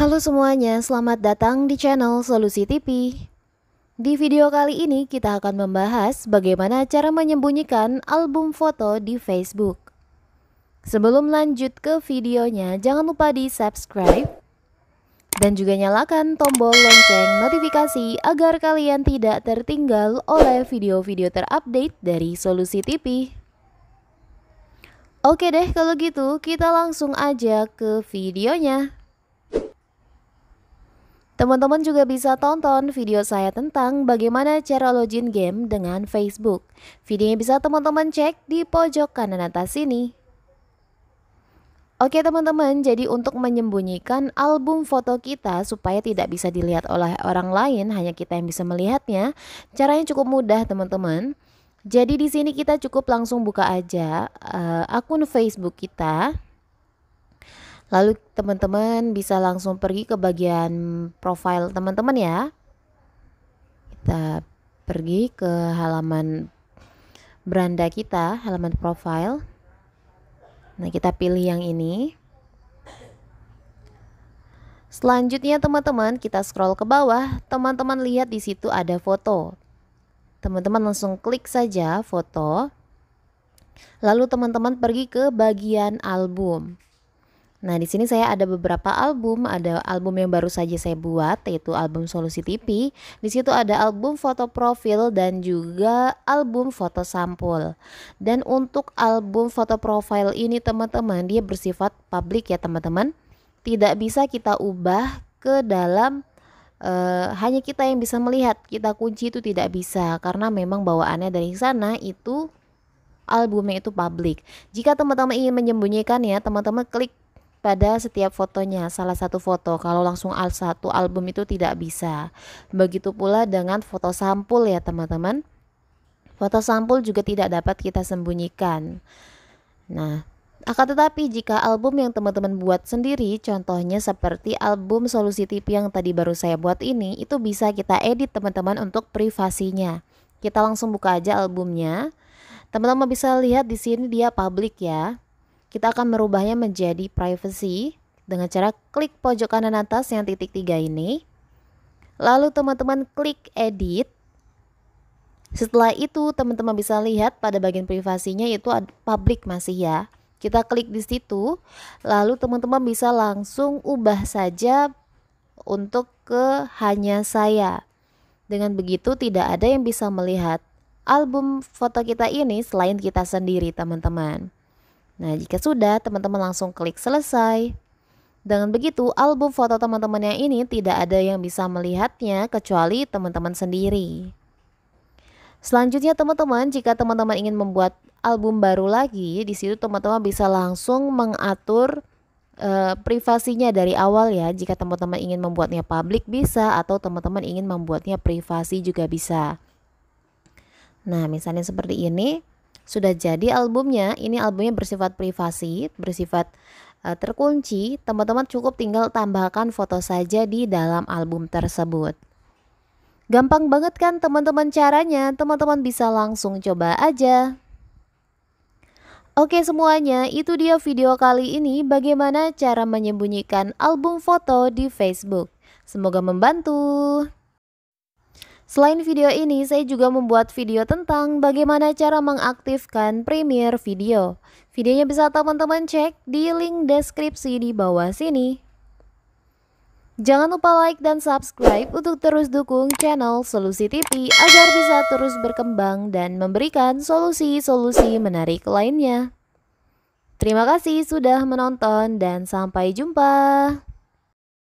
Halo semuanya, selamat datang di channel Solusi TV. Di video kali ini kita akan membahas bagaimana cara menyembunyikan album foto di Facebook. Sebelum lanjut ke videonya, jangan lupa di subscribe dan juga nyalakan tombol lonceng notifikasi agar kalian tidak tertinggal oleh video-video terupdate dari Solusi TV. Oke deh kalau gitu kita langsung aja ke videonya. Teman-teman juga bisa tonton video saya tentang bagaimana cara login game dengan Facebook. Videonya bisa teman-teman cek di pojok kanan atas sini. Oke teman-teman, jadi untuk menyembunyikan album foto kita supaya tidak bisa dilihat oleh orang lain, hanya kita yang bisa melihatnya, caranya cukup mudah teman-teman. Jadi di sini kita cukup langsung buka aja uh, akun Facebook kita. Lalu teman-teman bisa langsung pergi ke bagian profile teman-teman ya. Kita pergi ke halaman beranda kita, halaman profile. Nah, kita pilih yang ini. Selanjutnya teman-teman, kita scroll ke bawah. Teman-teman lihat di situ ada foto. Teman-teman langsung klik saja foto. Lalu teman-teman pergi ke bagian album. Nah, di sini saya ada beberapa album, ada album yang baru saja saya buat yaitu album Solusi TV. Di situ ada album foto profil dan juga album foto sampul. Dan untuk album foto profil ini teman-teman, dia bersifat publik ya, teman-teman. Tidak bisa kita ubah ke dalam Uh, hanya kita yang bisa melihat kita kunci itu tidak bisa karena memang bawaannya dari sana itu albumnya itu publik jika teman-teman ingin menyembunyikan ya teman-teman klik pada setiap fotonya, salah satu foto. Kalau langsung al satu album itu tidak bisa. Begitu pula dengan foto sampul ya teman-teman. Foto sampul juga tidak dapat kita sembunyikan. Nah, akan tetapi jika album yang teman-teman buat sendiri, contohnya seperti album solusi tip yang tadi baru saya buat ini, itu bisa kita edit teman-teman untuk privasinya. Kita langsung buka aja albumnya. Teman-teman bisa lihat di sini dia public ya. Kita akan merubahnya menjadi privacy dengan cara klik pojok kanan atas yang titik tiga ini. Lalu teman-teman klik edit. Setelah itu teman-teman bisa lihat pada bagian privasinya itu public masih ya. Kita klik di situ, lalu teman-teman bisa langsung ubah saja untuk ke hanya saya. Dengan begitu tidak ada yang bisa melihat album foto kita ini selain kita sendiri teman-teman. Nah, jika sudah, teman-teman langsung klik selesai. Dengan begitu, album foto teman-teman yang ini tidak ada yang bisa melihatnya kecuali teman-teman sendiri. Selanjutnya teman-teman, jika teman-teman ingin membuat album baru lagi, di situ teman-teman bisa langsung mengatur e, privasinya dari awal ya. Jika teman-teman ingin membuatnya publik bisa atau teman-teman ingin membuatnya privasi juga bisa. Nah, misalnya seperti ini sudah jadi albumnya. Ini albumnya bersifat privasi, bersifat uh, terkunci. Teman-teman cukup tinggal tambahkan foto saja di dalam album tersebut. Gampang banget kan teman-teman caranya, teman-teman bisa langsung coba aja. Oke semuanya, itu dia video kali ini bagaimana cara menyembunyikan album foto di Facebook. Semoga membantu. Selain video ini, saya juga membuat video tentang bagaimana cara mengaktifkan Premiere Video. Videonya bisa teman-teman cek di link deskripsi di bawah sini. Jangan lupa like dan subscribe untuk terus dukung channel Solusi TV agar bisa terus berkembang dan memberikan solusi-solusi menarik lainnya. Terima kasih sudah menonton dan sampai jumpa.